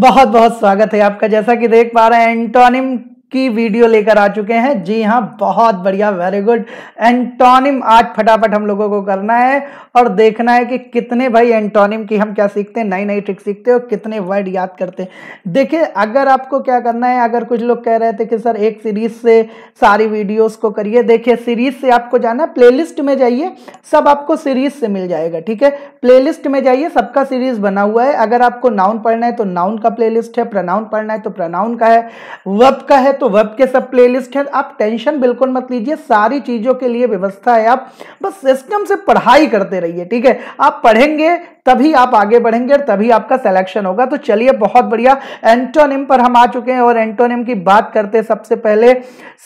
बहुत बहुत स्वागत है आपका जैसा कि देख पा रहे हैं एंटोनिम की वीडियो लेकर आ चुके हैं जी हाँ बहुत बढ़िया वेरी गुड एंटोनिम आज फटाफट हम लोगों को करना है और देखना है कि कितने भाई एंटोनिम की हम क्या सीखते हैं नई नई ट्रिक सीखते हैं और कितने वर्ड याद करते हैं देखिए अगर आपको क्या करना है अगर कुछ लोग कह रहे थे कि सर एक सीरीज से सारी वीडियोस को करिए देखिए सीरीज से आपको जाना है प्लेलिस्ट में जाइए सब आपको सीरीज से मिल जाएगा ठीक है प्ले में जाइए सबका सीरीज बना हुआ है अगर आपको नाउन पढ़ना है तो नाउन का प्ले है प्रनाउन पढ़ना है तो प्रनाउन का है वब का है तो वेब के सब प्लेलिस्ट है आप टेंशन बिल्कुल मत लीजिए सारी चीज़ों के लिए व्यवस्था है आप बस सिस्टम से पढ़ाई करते रहिए ठीक है आप पढ़ेंगे तभी आप आगे बढ़ेंगे और तभी आपका सिलेक्शन होगा तो चलिए बहुत बढ़िया एंटोनिम पर हम आ चुके हैं और एंटोनिम की बात करते हैं सबसे पहले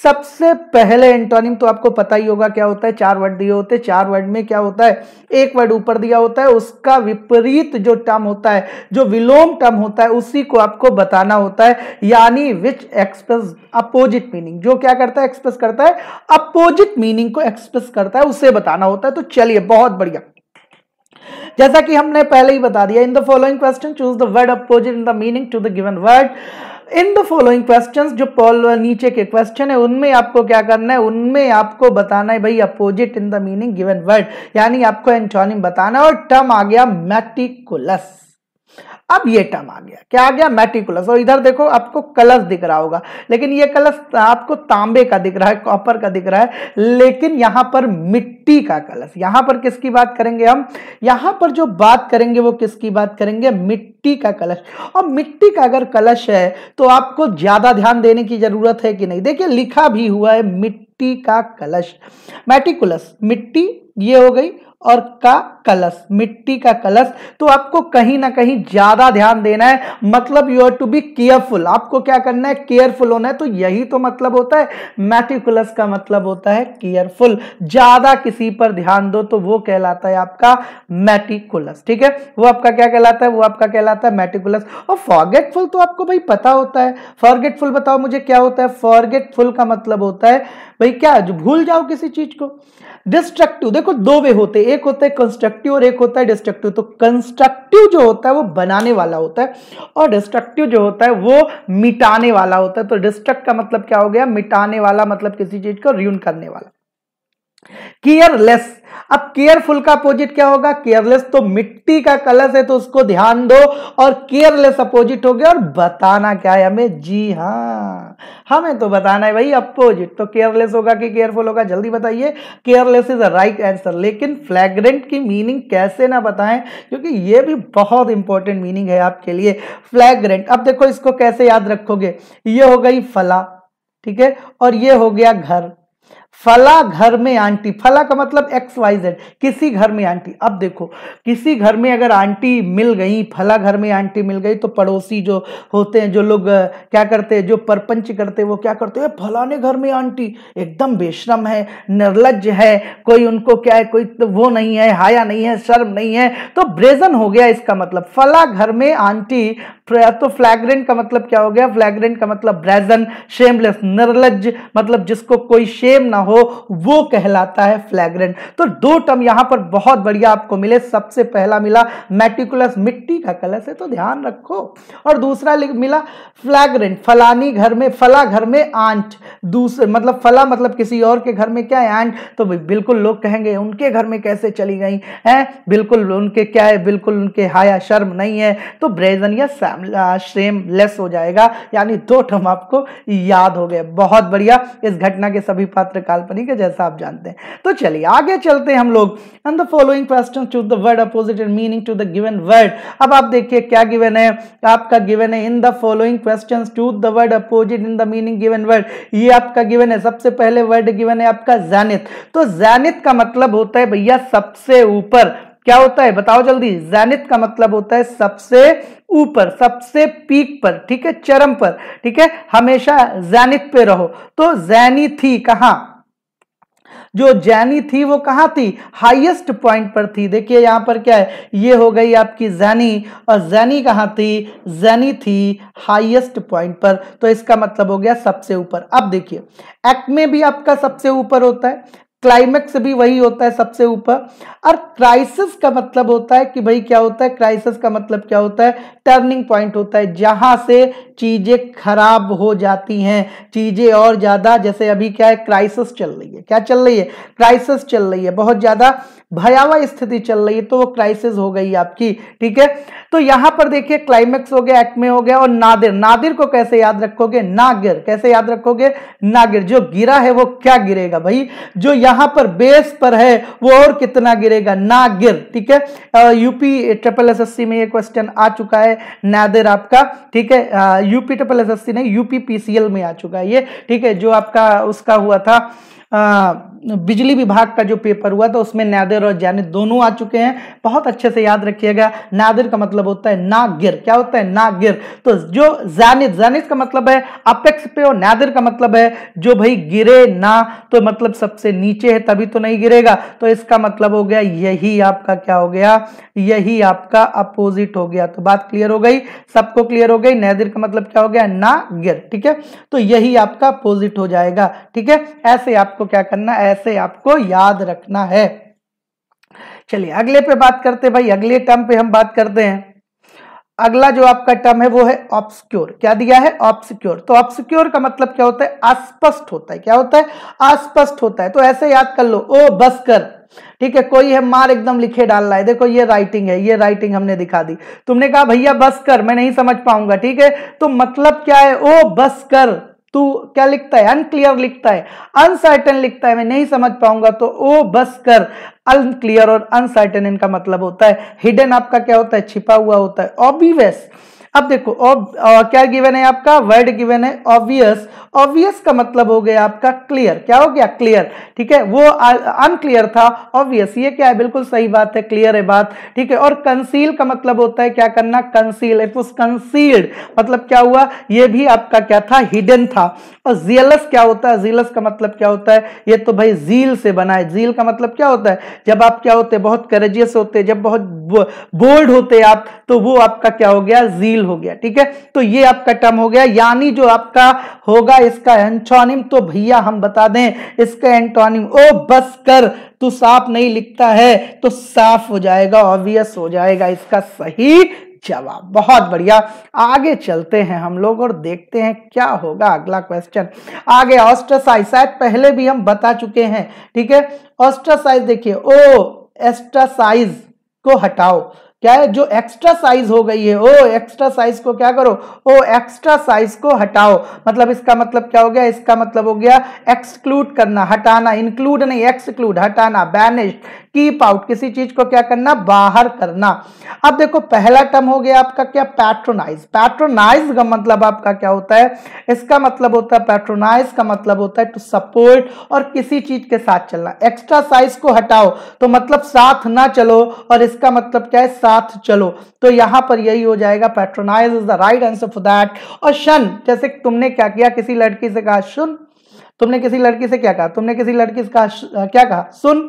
सबसे पहले एंटोनिम तो आपको पता ही होगा क्या होता है चार वर्ड दिए होते हैं चार वर्ड में क्या होता है एक वर्ड ऊपर दिया होता है उसका विपरीत जो टर्म होता है जो विलोम टर्म होता है उसी को आपको बताना होता है यानी विच एक्सप्रेस अपोजिट मीनिंग जो क्या करता है एक्सप्रेस करता है अपोजिट मीनिंग को एक्सप्रेस करता है उसे बताना होता है तो चलिए बहुत बढ़िया जैसा कि हमने पहले ही बता दिया in the following question choose the word opposite in the meaning to the given word in the following question जो नीचे के क्वेश्चन है उनमें आपको क्या करना है उनमें आपको बताना है भाई opposite in the meaning given word यानी आपको एंटोनिम बताना है और टर्म आ गया मैटिकुलस अब ये टर्म आ गया क्या आ गया मेटिकुलस और इधर देखो आपको कलश दिख रहा होगा लेकिन ये कलश आपको तांबे का दिख रहा है कॉपर का दिख रहा है लेकिन यहां पर मिट्टी का कलश यहां पर किसकी बात करेंगे हम यहां पर जो बात करेंगे वो किसकी बात करेंगे मिट्टी का कलश और मिट्टी का अगर कलश है तो आपको ज्यादा ध्यान देने की जरूरत है कि नहीं देखिए लिखा भी हुआ है मिट्टी का कलश मेटिकुलस मिट्टी ये हो गई और का कलश मिट्टी का कलश तो आपको कहीं ना कहीं ज्यादा ध्यान देना है मतलब you have to be careful आपको क्या करना है केयरफुल होना है तो यही तो मतलब होता है मैटिकुलस का मतलब होता है केयरफुल ज्यादा किसी पर ध्यान दो तो वो कहलाता है आपका मैटिकुलस ठीक है वो आपका क्या कहलाता है वो आपका कहलाता है मैटिकुलस और फॉरगेटफुल तो आपको भाई पता होता है फॉरगेटफुल बताओ मुझे क्या होता है फॉरगेटफुल का मतलब होता है भाई क्या जो भूल जाओ किसी चीज को डिस्ट्रक्टिव देखो दो वे होते हैं एक होता है कंस्ट्रक्टिव और एक होता है डिस्ट्रक्टिव तो कंस्ट्रक्टिव जो होता है वो बनाने वाला होता है और डिस्ट्रक्टिव जो होता है वो मिटाने वाला होता है तो डिस्ट्रक्ट का मतलब क्या हो गया मिटाने वाला मतलब किसी चीज को रियून करने वाला केयरलेस अब केयरफुल का अपोजिट क्या होगा केयरलेस तो मिट्टी का कलश है तो उसको ध्यान दो और केयरलेस अपोजिट हो गया और बताना क्या है हमें जी हाँ हमें तो बताना है भाई अपोजिट तो केयरलेस होगा कि केयरफुल होगा जल्दी बताइए careless is a right answer लेकिन फ्लैग्रेंट की मीनिंग कैसे ना बताएं क्योंकि ये भी बहुत इंपॉर्टेंट मीनिंग है आपके लिए फ्लैग्रेंट अब देखो इसको कैसे याद रखोगे ये हो गई फला ठीक है और ये हो गया घर फला घर में आंटी फला का मतलब एक्स वाई जेड किसी घर में आंटी अब देखो किसी घर में अगर आंटी मिल गई फला घर में आंटी मिल गई तो पड़ोसी जो होते हैं जो लोग क्या करते हैं जो परपंच करते हैं वो क्या करते हैं फलाने घर में आंटी एकदम बेशरम है निर्लज है कोई उनको क्या है कोई तो वो नहीं है हाया नहीं है शर्म नहीं है तो ब्रेजन हो गया इसका मतलब फला घर में आंटी तो फ्लैग्रेंट का मतलब क्या हो गया फ्लैग्रेंट का मतलब ब्रेजन शेमलेस निर्लज मतलब जिसको कोई शेम ना हो वो कहलाता है फ्लैग्रेंट तो दो टर्म यहां पर बहुत बढ़िया आपको मिले सबसे पहला मिला मेटिकुलस मिट्टी का कलश है तो ध्यान रखो और दूसरा मिला फ्लैग्रेंट फलानी घर में फला घर में आंट दूसरे मतलब फला मतलब किसी और के घर में क्या है आंट तो बिल्कुल लोग कहेंगे उनके घर में कैसे चली गई है बिल्कुल उनके क्या है बिल्कुल उनके हाया शर्म नहीं है तो ब्रेजन या श्रेम लेस हो जाएगा यानी दो टर्म आपको याद हो गए बहुत बढ़िया इस घटना के सभी पात्र काल्पनिक है जैसा आप जानते हैं तो चलिए आगे चलते हैं हम लोग and the following question to the word opposite and meaning to the given word अब आप देखिए क्या गिवन है आपका गिवन है in the following question to the word opposite in the meaning given word ये आपका गिवन है सबसे पहले वर्ड गिवन है आपका जैनित तो जैनित का मतलब होता है भैया सबसे ऊपर क्या होता है बताओ जल्दी जैनित का मतलब होता है सबसे ऊपर सबसे पीक पर ठीक है चरम पर ठीक है हमेशा जैनित पे रहो तो जैनी थी कहा जो जैनी थी वो कहां थी हाईएस्ट पॉइंट पर थी देखिए यहां पर क्या है ये हो गई आपकी जैनी और जैनी कहां थी जैनी थी हाईएस्ट पॉइंट पर तो इसका मतलब हो गया सबसे ऊपर अब देखिए एक्मे भी आपका सबसे ऊपर होता है क्लाइमेक्स भी वही होता है सबसे ऊपर और क्राइसिस का मतलब होता है कि भाई क्या होता है क्राइसिस का मतलब क्या होता है टर्निंग पॉइंट होता है जहां से चीज़ें खराब हो जाती हैं चीज़ें और ज़्यादा जैसे अभी क्या है क्राइसिस चल रही है क्या चल रही है क्राइसिस चल रही है बहुत ज़्यादा भयावह स्थिति चल रही है तो वो क्राइसिस हो गई आपकी ठीक है तो यहाँ पर देखिए क्लाइमेक्स हो गया एक्मे हो गया और नादिर नादिर को कैसे याद रखोगे नागिर कैसे याद रखोगे नागिर जो गिरा है वो क्या गिरेगा भाई जो यहाँ पर बेस पर है वो और कितना गिरेगा नागिर ठीक है यूपी ट्रिपल एस में ये क्वेश्चन आ चुका है नादिर आपका ठीक है UP triple S S C नहीं यूपी पीसीएल में आ चुका है ये ठीक है जो आपका उसका हुआ था आ, बिजली विभाग का जो पेपर हुआ था उसमें नादिर और जानिद दोनों आ चुके हैं बहुत अच्छे से याद रखिएगा नादिर का मतलब होता है गिर क्या होता है गिर तो जो जानिद जानिद का मतलब है अपेक्स पे और नादिर का मतलब है जो भाई गिरे ना तो मतलब सबसे नीचे है तभी तो नहीं गिरेगा तो इसका मतलब हो गया यही आपका क्या हो गया यही आपका अपोजिट हो गया तो बात क्लियर हो गई सबको क्लियर हो गई नादिर का मतलब क्या हो गया नागिर ठीक है तो यही आपका अपोजिट हो जाएगा ठीक है ऐसे आपको क्या करना है ऐसे आपको याद रखना है चलिए अगले पे बात करते हैं भाई अगले टर्म पे हम बात करते हैं अगला जो आपका टर्म है वो है ऑब्सक्योर क्या दिया है ऑब्सक्योर तो ऑब्सक्योर का मतलब क्या होता है अस्पष्ट होता है क्या होता है अस्पष्ट होता है तो ऐसे याद कर लो ओ बस कर ठीक है कोई है मार एकदम लिखे डाल रहा है देखो ये राइटिंग है ये राइटिंग हमने दिखा दी तुमने कहा भैया बस कर मैं नहीं समझ पाऊंगा ठीक है तो मतलब क्या है ओ बस कर तू क्या लिखता है अनक्लियर लिखता है अनसर्टेन लिखता है मैं नहीं समझ पाऊंगा तो ओ बस कर अनक्लियर और अनसर्टेन इनका मतलब होता है हिडन आपका क्या होता है छिपा हुआ होता है ऑब्वियस अब देखो ऑब क्या गिवन है आपका वर्ड गिवन है ऑब्वियस ऑब्वियस का मतलब हो गया आपका क्लियर क्या हो गया क्लियर ठीक है वो अनक्लियर था ऑब्वियस ये क्या है बिल्कुल सही बात है क्लियर है बात ठीक है और कंसील का मतलब होता है क्या करना कंसील इट वॉज कंसील्ड मतलब क्या हुआ ये भी आपका क्या था हिडन था और जियलस क्या होता है जियलस का मतलब क्या होता है ये तो भाई जील से बना है जील का मतलब क्या होता है जब आप क्या होते बहुत करेजियस होते जब बहुत बोल्ड होते आप तो वो आपका क्या हो गया जील हो गया ठीक है तो ये आपका टर्म हो गया यानी जो आपका होगा इसका एंटोनिम तो भैया हम बता दें इसका एंटोनिम ओ बस कर तू साफ नहीं लिखता है तो साफ हो जाएगा ऑब्वियस हो जाएगा इसका सही जवाब बहुत बढ़िया आगे चलते हैं हम लोग और देखते हैं क्या होगा अगला क्वेश्चन आगे ऑस्ट्रासाइज शायद पहले भी हम बता चुके हैं ठीक है ऑस्ट्रासाइज देखिए ओ एस्ट्रासाइज को हटाओ क्या है जो एक्स्ट्रा साइज हो गई है ओ एक्स्ट्रा साइज को क्या करो ओ एक्स्ट्रा साइज को हटाओ मतलब इसका मतलब क्या हो गया इसका मतलब हो गया एक्सक्लूड करना हटाना इंक्लूड नहीं एक्सक्लूड हटाना बैनिश कीप आउट किसी चीज को क्या करना बाहर करना अब देखो पहला टर्म हो गया आपका क्या पैट्रोनाइज पैट्रोनाइज का मतलब आपका क्या होता है इसका मतलब होता है पैट्रोनाइज का मतलब होता है टू सपोर्ट और किसी चीज के साथ चलना एक्स्ट्रा साइज को हटाओ तो मतलब साथ ना चलो और इसका मतलब क्या है साथ चलो तो यहां पर यही हो जाएगा patronize is the right answer for that और शन जैसे तुमने क्या किया किसी लड़की से कहा सुन तुमने किसी लड़की से क्या कहा तुमने किसी लड़की से कहा क्या कहा सुन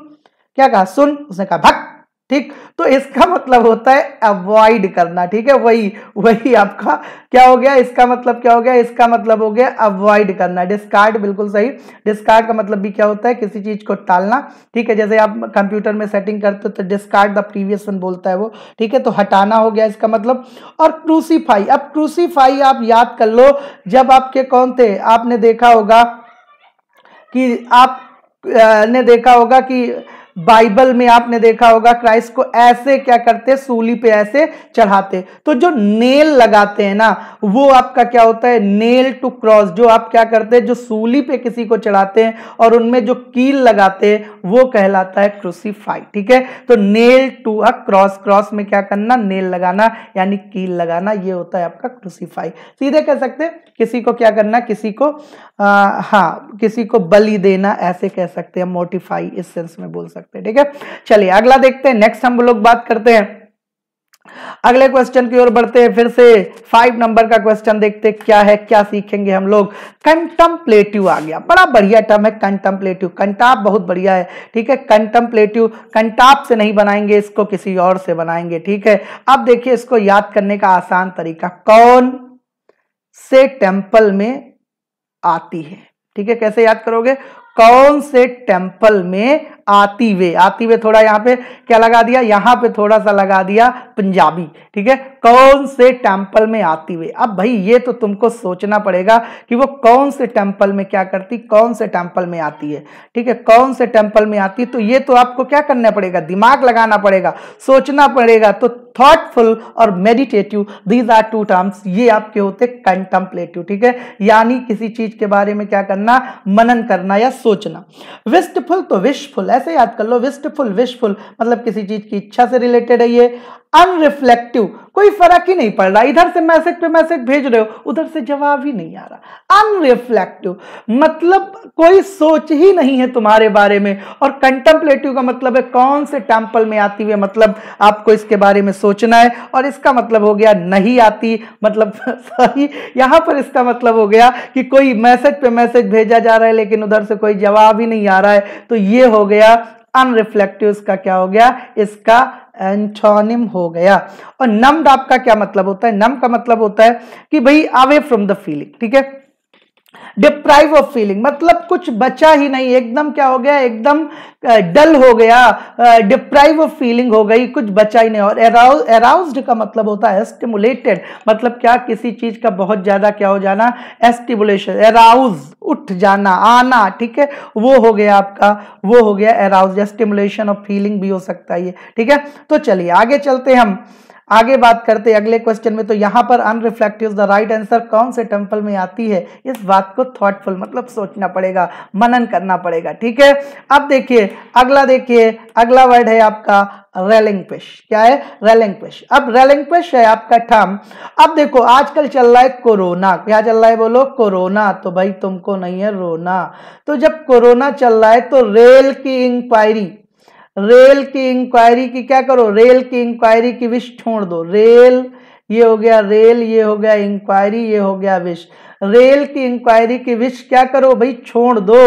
क्या कहा सुन उसने कहा भक ठीक तो इसका मतलब होता है अवॉइड करना ठीक है वही वही आपका क्या हो गया इसका मतलब क्या हो गया इसका मतलब हो गया अवॉइड करना डिस्कार्ड बिल्कुल सही डिस्कार्ड का मतलब भी क्या होता है किसी चीज को टालना ठीक है जैसे आप कंप्यूटर में सेटिंग करते हो तो डिस्कार्ड द प्रीवियस वन बोलता है वो ठीक है तो हटाना हो गया इसका मतलब और क्रूसीफाई अब क्रूसीफाई आप याद कर लो जब आपके कौन थे आपने देखा होगा कि आप ने देखा होगा कि बाइबल में आपने देखा होगा क्राइस्ट को ऐसे क्या करते सूली पे ऐसे चढ़ाते तो जो नेल लगाते हैं ना वो आपका क्या होता है नेल टू क्रॉस जो आप क्या करते हैं जो सूली पे किसी को चढ़ाते हैं और उनमें जो कील लगाते हैं वो कहलाता है क्रूसीफाई ठीक है तो nail to a cross cross में क्या करना नेल लगाना यानी कील लगाना ये होता है आपका क्रूसीफाई सीधे तो कह सकते हैं किसी को क्या करना किसी को हाँ किसी को बलि देना ऐसे कह सकते हैं मोटिफाई इस सेंस में बोल सकते सकते हैं ठीक है चलिए अगला देखते हैं नेक्स्ट हम लोग बात करते हैं अगले क्वेश्चन की ओर बढ़ते हैं फिर से फाइव नंबर का क्वेश्चन देखते हैं क्या है क्या सीखेंगे हम लोग कंटम्पलेटिव आ गया बड़ा बढ़िया टर्म है कंटम्पलेटिव कंटाप बहुत बढ़िया है ठीक है कंटम्पलेटिव कंटाप से नहीं बनाएंगे इसको किसी और से बनाएंगे ठीक है अब देखिए इसको याद करने का आसान तरीका कौन से टेम्पल में आती है ठीक है कैसे याद करोगे कौन से टेम्पल में आती वे आती वे थोड़ा यहाँ पे क्या लगा दिया यहाँ पे थोड़ा सा लगा दिया पंजाबी ठीक है कौन से टेम्पल में आती वे अब भाई ये तो तुमको सोचना पड़ेगा कि वो कौन से टेम्पल में क्या करती कौन से टेम्पल में आती है ठीक है कौन से टेम्पल में आती है तो ये तो आपको क्या करना पड़ेगा दिमाग लगाना पड़ेगा सोचना पड़ेगा तो थॉटफुल और meditative these are two terms ये आपके होते कंटम्पलेटिव ठीक है यानी किसी चीज के बारे में क्या करना मनन करना या सोचना विस्टफुल तो विशफुल ऐसे याद कर लो विस्टफुल विशफुल मतलब किसी चीज की इच्छा से रिलेटेड है ये अनरिफ्लेक्टिव कोई फर्क ही नहीं पड़ रहा इधर से मैसेज पे मैसेज भेज रहे हो उधर से जवाब ही नहीं आ रहा अनरिफ्लेक्टिव मतलब कोई सोच ही नहीं है तुम्हारे बारे में और कंटेम्पलेटिव का मतलब है कौन से टेम्पल में आती हुई मतलब आपको इसके बारे में सोचना है और इसका मतलब हो गया नहीं आती मतलब सॉरी यहां पर इसका मतलब हो गया कि कोई मैसेज पे मैसेज भेजा जा रहा है लेकिन उधर से कोई जवाब ही नहीं आ रहा है तो ये हो गया अनरिफ्लेक्टिव इसका क्या हो गया इसका एंटोनिम हो गया और नम्ड आपका क्या मतलब होता है नम का मतलब होता है कि भाई अवे फ्रॉम द फीलिंग ठीक है डिप्राइव ऑफ फीलिंग मतलब कुछ बचा ही नहीं एकदम क्या हो गया एकदम डल हो गया डिप्राइव ऑफ फीलिंग हो गई कुछ बचा ही नहीं और एराउज का मतलब होता है स्टिमुलेटेड मतलब क्या किसी चीज का बहुत ज्यादा क्या हो जाना एस्टिमुलेशन एराउज उठ जाना आना ठीक है वो हो गया आपका वो हो गया एराउज स्टिमुलेशन ऑफ फीलिंग भी हो सकता है ये ठीक है तो चलिए आगे चलते हम आगे बात करते हैं अगले क्वेश्चन में तो यहाँ पर अनरिफ्लेक्टिव द राइट आंसर कौन से टेम्पल में आती है इस बात को थॉटफुल मतलब सोचना पड़ेगा मनन करना पड़ेगा ठीक है अब देखिए अगला देखिए अगला वर्ड है आपका पिश क्या है रेलिंग्विश अब रेलिंग्विश है आपका टर्म अब देखो आजकल चल रहा है कोरोना क्या चल रहा है बोलो कोरोना तो भाई तुमको नहीं है रोना तो जब कोरोना चल रहा है तो रेल की इंक्वायरी रेल की इंक्वायरी की क्या करो रेल की इंक्वायरी की विश छोड़ दो रेल ये हो गया रेल ये हो गया इंक्वायरी ये हो गया विश रेल की इंक्वायरी की विश क्या करो भाई छोड़ दो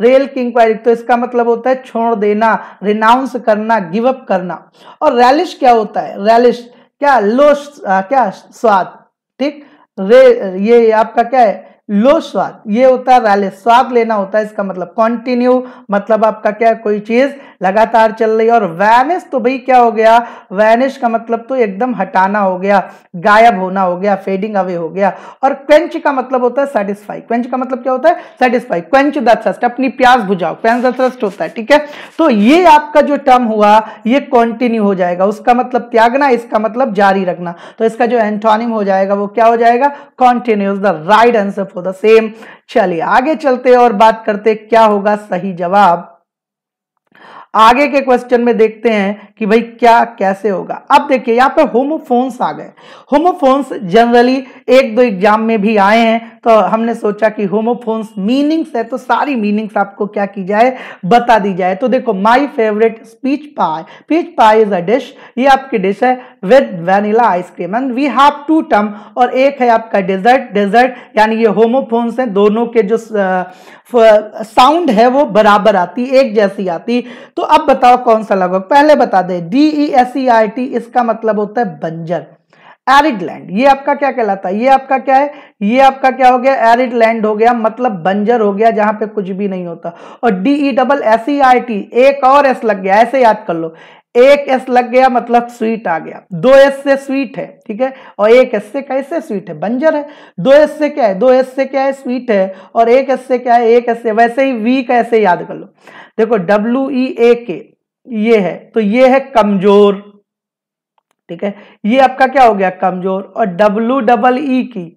रेल की इंक्वायरी तो इसका मतलब होता है छोड़ देना रिनाउंस करना गिव अप करना और रैलिश क्या होता है रैलिश क्या लो आ, क्या स्वाद ठीक रे ये आपका क्या है लो स्वाद ये होता है रैलिश स्वाद लेना होता है इसका मतलब कंटिन्यू मतलब आपका क्या कोई चीज लगातार चल रही है और वैनिश तो भाई क्या हो गया वैनिश का मतलब तो एकदम हटाना हो गया गायब होना हो गया फेडिंग अवे हो गया और क्वेंच का मतलब होता है सेटिस्फाई क्वेंच का मतलब क्या होता है सेटिस्फाई क्वेंच दस्ट अपनी प्यास बुझाओ क्वेंच दस्ट होता है ठीक है तो ये आपका जो टर्म हुआ ये कॉन्टिन्यू हो जाएगा उसका मतलब त्यागना इसका मतलब जारी रखना तो इसका जो एंटोनिम हो जाएगा वो क्या हो जाएगा continues the right answer for the same चलिए आगे चलते और बात करते क्या होगा सही जवाब आगे के क्वेश्चन में देखते हैं कि भाई क्या कैसे होगा अब देखिए यहाँ पर होमोफोन्स आ गए होमोफोन्स जनरली एक दो एग्जाम में भी आए हैं तो हमने सोचा कि होमोफोन्स मीनिंग्स है तो सारी मीनिंग्स आपको क्या की जाए बता दी जाए तो देखो my favourite speech pie peach pie is a dish ये आपकी डिश है with vanilla ice cream and we have to term और एक है आपका डेजर्ट डेजर्ट यानी ये होमोफोन्स हैं दोनों के जो साउंड है वो बराबर आती एक जैसी आती तो अब बताओ कौन सा लगभग पहले बता दें D E S E I T इसका मतलब होता है बंजर एरिड लैंड ये आपका क्या कहलाता है ये आपका क्या है ये आपका क्या हो गया एरिड लैंड हो गया मतलब बंजर हो गया जहां पे कुछ भी नहीं होता और D E double S E I T एक और एस लग गया ऐसे याद कर लो एक एस लग गया मतलब स्वीट आ गया दो एस से स्वीट है ठीक है और एक एस से कैसे स्वीट है बंजर है दो एस से क्या है दो एस से क्या है स्वीट है और एक एस से क्या है एक एस से वैसे ही वी कैसे याद कर लो देखो डब्ल्यू ई ए के ये है तो ये है कमजोर ठीक है ये आपका क्या हो गया कमजोर और डब्ल्यू डबल ई की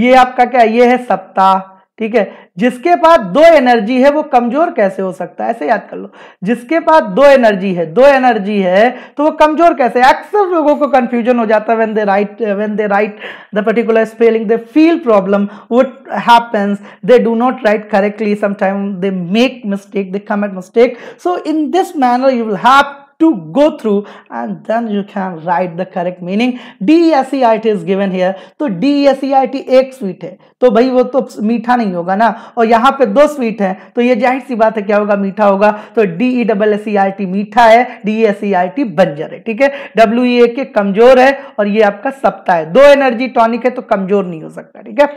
ये आपका क्या ये है सप्ताह ठीक है जिसके पास दो एनर्जी है वो कमजोर कैसे हो सकता है ऐसे याद कर लो जिसके पास दो एनर्जी है दो एनर्जी है तो वो कमजोर कैसे अक्सर लोगों को कंफ्यूजन हो जाता है they write when they write the particular spelling they feel problem what happens they do not write correctly sometime they make mistake they commit mistake so in this manner you will have to go through and then you can write the correct meaning DESEIT is given here तो DESEIT एक sweet है तो भाई वो तो मीठा नहीं होगा ना और यहाँ पे दो स्वीट है तो ये जाहिर सी बात है क्या होगा मीठा होगा तो D E double S I T मीठा है डी एस आई टी बंजर है ठीक है डब्ल्यू ए e के कमजोर है और ये आपका सप्ताह है दो एनर्जी टॉनिक है तो कमजोर नहीं हो सकता ठीक है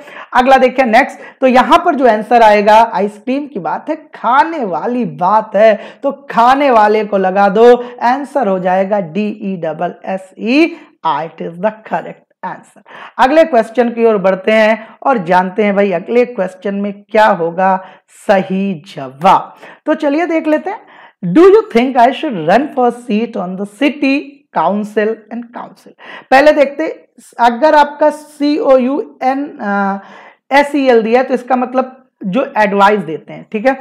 अगला देखिए नेक्स्ट तो यहां पर जो आंसर आएगा आइसक्रीम की बात है खाने वाली बात है तो खाने वाले को लगा दो आंसर हो जाएगा D E double S E I it is the correct answer अगले क्वेश्चन की ओर बढ़ते हैं और जानते हैं भाई अगले क्वेश्चन में क्या होगा सही जवाब तो चलिए देख लेते हैं do you think I should run for seat on the city council and council पहले देखते अगर आपका C O U N S E L दिया तो इसका मतलब जो एडवाइस देते हैं ठीक है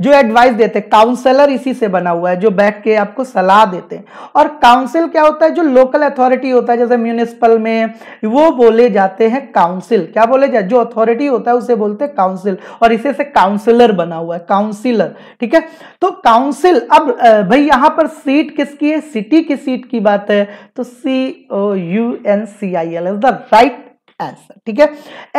जो एडवाइस देते हैं काउंसलर इसी से बना हुआ है जो बैठ के आपको सलाह देते हैं और काउंसिल क्या होता है जो लोकल अथॉरिटी होता है जैसे म्यूनिसिपल में वो बोले जाते हैं काउंसिल क्या बोले जाते जो अथॉरिटी होता है उसे बोलते हैं काउंसिल और इसे से काउंसिलर बना हुआ है काउंसिलर ठीक है तो काउंसिल अब भाई यहाँ पर सीट किसकी है सिटी की सीट की बात है तो C O U N C I L is the right S ठीक है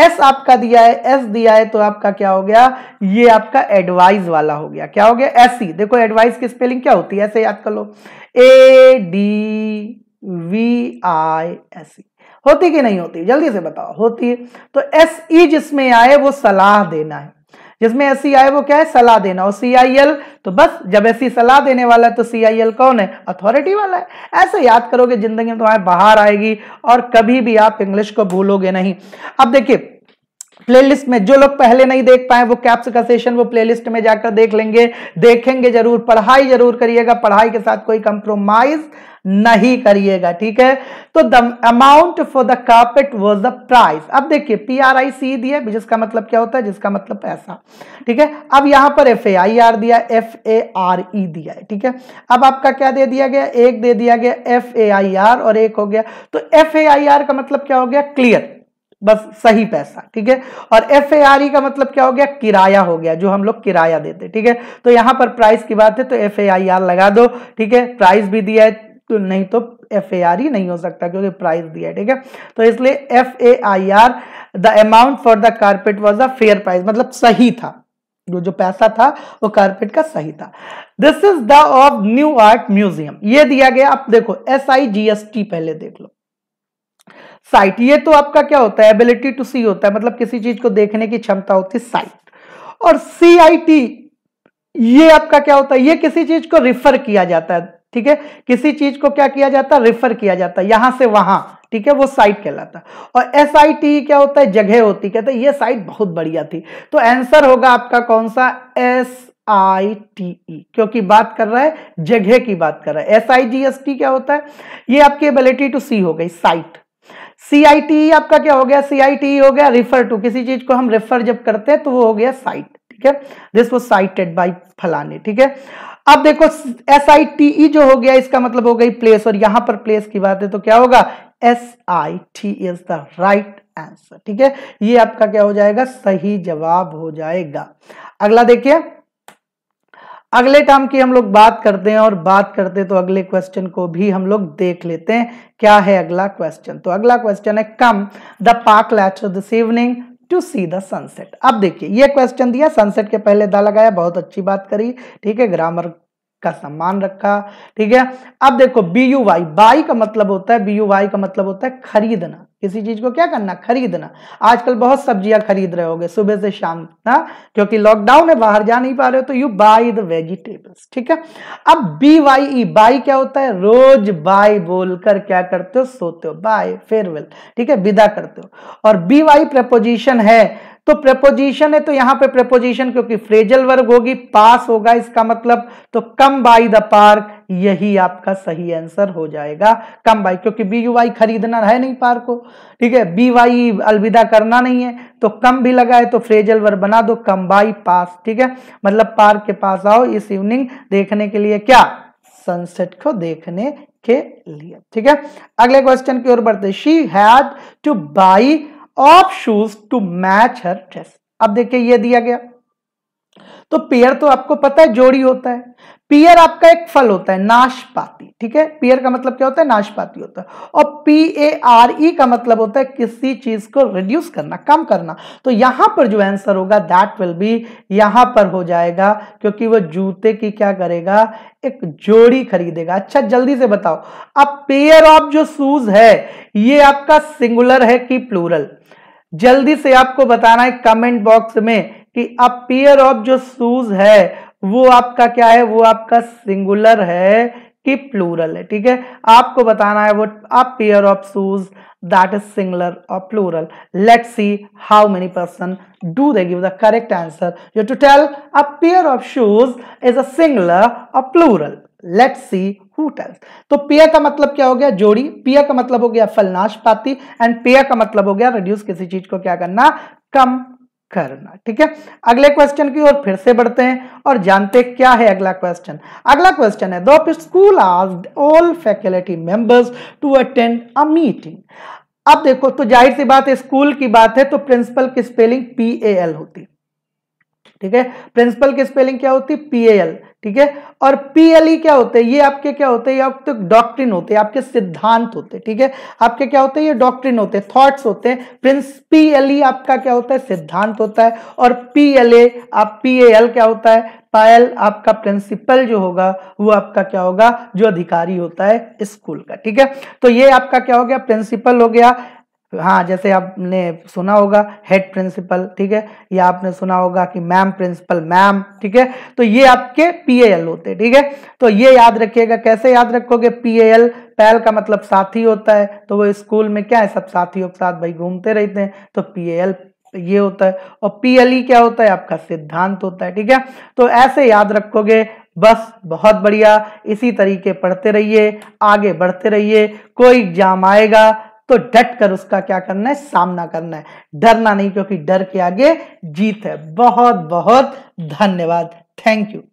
एस आपका दिया है एस दिया है तो आपका क्या हो गया ये आपका एडवाइस वाला हो गया क्या हो गया एस सी e, देखो एडवाइस की स्पेलिंग क्या होती है ऐसे e याद कर लो A D V I S E होती कि नहीं होती जल्दी से बताओ होती है तो एस ई e जिसमें आए वो सलाह देना है जिसमें एस वो क्या है सलाह देना और सी आई एल तो बस जब एस सलाह देने वाला है तो सी आई एल कौन है अथॉरिटी वाला है ऐसे याद करोगे जिंदगी में तुम्हारे बाहर आएगी और कभी भी आप इंग्लिश को भूलोगे नहीं अब देखिए प्लेलिस्ट में जो लोग पहले नहीं देख पाए वो कैप्स का सेशन वो प्लेलिस्ट में जाकर देख लेंगे देखेंगे जरूर पढ़ाई जरूर करिएगा पढ़ाई के साथ कोई कंप्रोमाइज नहीं करिएगा ठीक है तो the amount for the carpet was the price अब देखिए पी आर आई सी दिया जिसका मतलब क्या होता है जिसका मतलब पैसा ठीक है अब यहां पर एफ ए आई आर दिया एफ ए आर ई दिया है ठीक है अब आपका क्या दे दिया गया एक दे दिया गया एफ ए आई आर और एक हो गया तो एफ ए आई आर का मतलब क्या हो गया क्लियर बस सही पैसा ठीक है और एफ e का मतलब क्या हो गया किराया हो गया जो हम लोग किराया देते ठीक है तो यहां पर प्राइस की बात है तो एफ e लगा दो ठीक है प्राइस भी दिया है तो नहीं तो एफ ही e नहीं हो सकता क्योंकि प्राइस दिया है ठीक है तो इसलिए F A I R the amount for the carpet was a fair price मतलब सही था जो जो पैसा था वो कारपेट का सही था this is the of new art museum ये दिया गया आप देखो S I G S T पहले देख लो साइट ये तो आपका क्या होता है एबिलिटी टू सी होता है मतलब किसी चीज को देखने की क्षमता होती है साइट और सी आई टी ये आपका क्या होता है ये किसी चीज को रिफर किया जाता है ठीक है किसी चीज को क्या किया जाता है रिफर किया जाता है यहां से वहां ठीक है वो साइट कहलाता है और एस आई टी क्या होता है जगह होती कहते हैं ये साइट बहुत बढ़िया थी तो आंसर होगा आपका कौन सा एस आई टी ई क्योंकि बात कर रहा है जगह की बात कर रहा है S I G S T क्या होता है ये आपकी एबिलिटी टू सी हो गई साइट सीआईटी e आपका क्या हो गया सीआईटी e हो गया रिफर टू किसी चीज को हम रेफर जब करते हैं तो वो हो गया साइट ठीक है दिस वॉज साइटेड बाई फलाने ठीक है अब देखो एस आई टी ई जो हो गया इसका मतलब हो गई प्लेस और यहां पर प्लेस की बात है तो क्या होगा S I T is the right answer ठीक है ये आपका क्या हो जाएगा सही जवाब हो जाएगा अगला देखिए अगले काम की हम लोग बात करते हैं और बात करते तो अगले क्वेश्चन को भी हम लोग देख लेते हैं क्या है अगला क्वेश्चन तो अगला क्वेश्चन है come the park latch this evening to see the sunset अब देखिए ये क्वेश्चन दिया सनसेट के पहले दा लगाया बहुत अच्छी बात करी ठीक है ग्रामर का सम्मान रखा ठीक है अब देखो बी यू वाई बाई का मतलब होता है बी यू वाई का मतलब होता है खरीदना किसी चीज को क्या करना खरीदना आजकल बहुत सब्जियां खरीद रहे होगे सुबह से शाम तक क्योंकि लॉकडाउन है बाहर जा नहीं पा रहे हो तो यू बाई द वेजिटेबल्स ठीक है अब बी वाई ई बाई क्या होता है रोज बाय बोलकर क्या करते हो सोते हो बाय फेयरवेल ठीक है विदा करते हो और बी वाई प्रपोजिशन है तो प्रपोजिशन है तो यहाँ पे प्रपोजिशन क्योंकि फ्रेजल वर्ग होगी पास होगा इसका मतलब तो कम बाई द पार्क यही आपका सही आंसर हो जाएगा कम बाय क्योंकि बी यू वाई खरीदना है नहीं पार्क को ठीक है बी वाई अलविदा करना नहीं है तो कम भी लगा है तो फ्रेजल वर्ग बना दो कम बाई पास ठीक है मतलब पार्क के पास आओ इस इवनिंग देखने के लिए क्या सनसेट को देखने के लिए ठीक है अगले क्वेश्चन की ओर बढ़ते she had to buy of shoes to match her dress अब देखिए ये दिया गया तो पेयर तो आपको पता है जोड़ी होता है पियर आपका एक फल होता है नाशपाती ठीक है पियर का मतलब क्या होता है नाशपाती होता है और पी ए आर ई का मतलब होता है किसी चीज को रिड्यूस करना कम करना तो यहां पर जो आंसर होगा दैट विल बी यहां पर हो जाएगा क्योंकि वो जूते की क्या करेगा एक जोड़ी खरीदेगा अच्छा जल्दी से बताओ अब पेयर ऑफ जो शूज है ये आपका सिंगुलर है कि प्लूरल जल्दी से आपको बताना है कमेंट बॉक्स में कि अब पेयर ऑफ जो शूज है वो आपका क्या है वो आपका सिंगुलर है कि प्लूरल है ठीक है आपको बताना है वो अब pair of shoes that is singular और plural let see how many person do they give the correct answer you to tell a pair of shoes is a singular और प्लूरल लेट सी हु तो पेय का मतलब क्या हो गया जोड़ी पेय का मतलब हो गया फलनाश पाती एंड पेय का मतलब हो गया रिड्यूस किसी चीज को क्या करना कम करना ठीक है अगले क्वेश्चन की ओर फिर से बढ़ते हैं और जानते क्या है अगला क्वेश्चन अगला क्वेश्चन है दो school all faculty members to attend a meeting अब देखो तो जाहिर सी बात है स्कूल की बात है तो प्रिंसिपल की स्पेलिंग पी ए एल होती है ठीक है प्रिंसिपल की स्पेलिंग क्या होती है पी एल ठीक है और पी एल ई क्या होते हैं ये आपके क्या होते हैं आपके डॉक्ट्रिन होते हैं आपके सिद्धांत होते हैं ठीक है आपके क्या होते हैं ये डॉक्ट्रिन होते हैं थॉट्स होते हैं प्रिंस पी एल ई आपका क्या होता है सिद्धांत होता है और पी एल ए आप पी ए एल क्या होता है पायल आपका प्रिंसिपल जो होगा वो आपका क्या होगा जो अधिकारी होता है स्कूल का ठीक है तो ये आपका क्या हो गया प्रिंसिपल हो गया हाँ जैसे आपने सुना होगा हेड प्रिंसिपल ठीक है या आपने सुना होगा कि मैम प्रिंसिपल मैम ठीक है तो ये आपके पी एल होते हैं ठीक है तो ये याद रखिएगा कैसे याद रखोगे पी एल पैल का मतलब साथी होता है तो वो स्कूल में क्या है सब साथियों के साथ भाई घूमते रहते हैं तो पी एल ये होता है और पी एल ई क्या होता है आपका सिद्धांत होता है ठीक है तो ऐसे याद रखोगे बस बहुत बढ़िया इसी तरीके पढ़ते रहिए आगे बढ़ते रहिए कोई एग्जाम आएगा तो डट कर उसका क्या करना है सामना करना है डरना नहीं क्योंकि डर के आगे जीत है बहुत बहुत धन्यवाद थैंक यू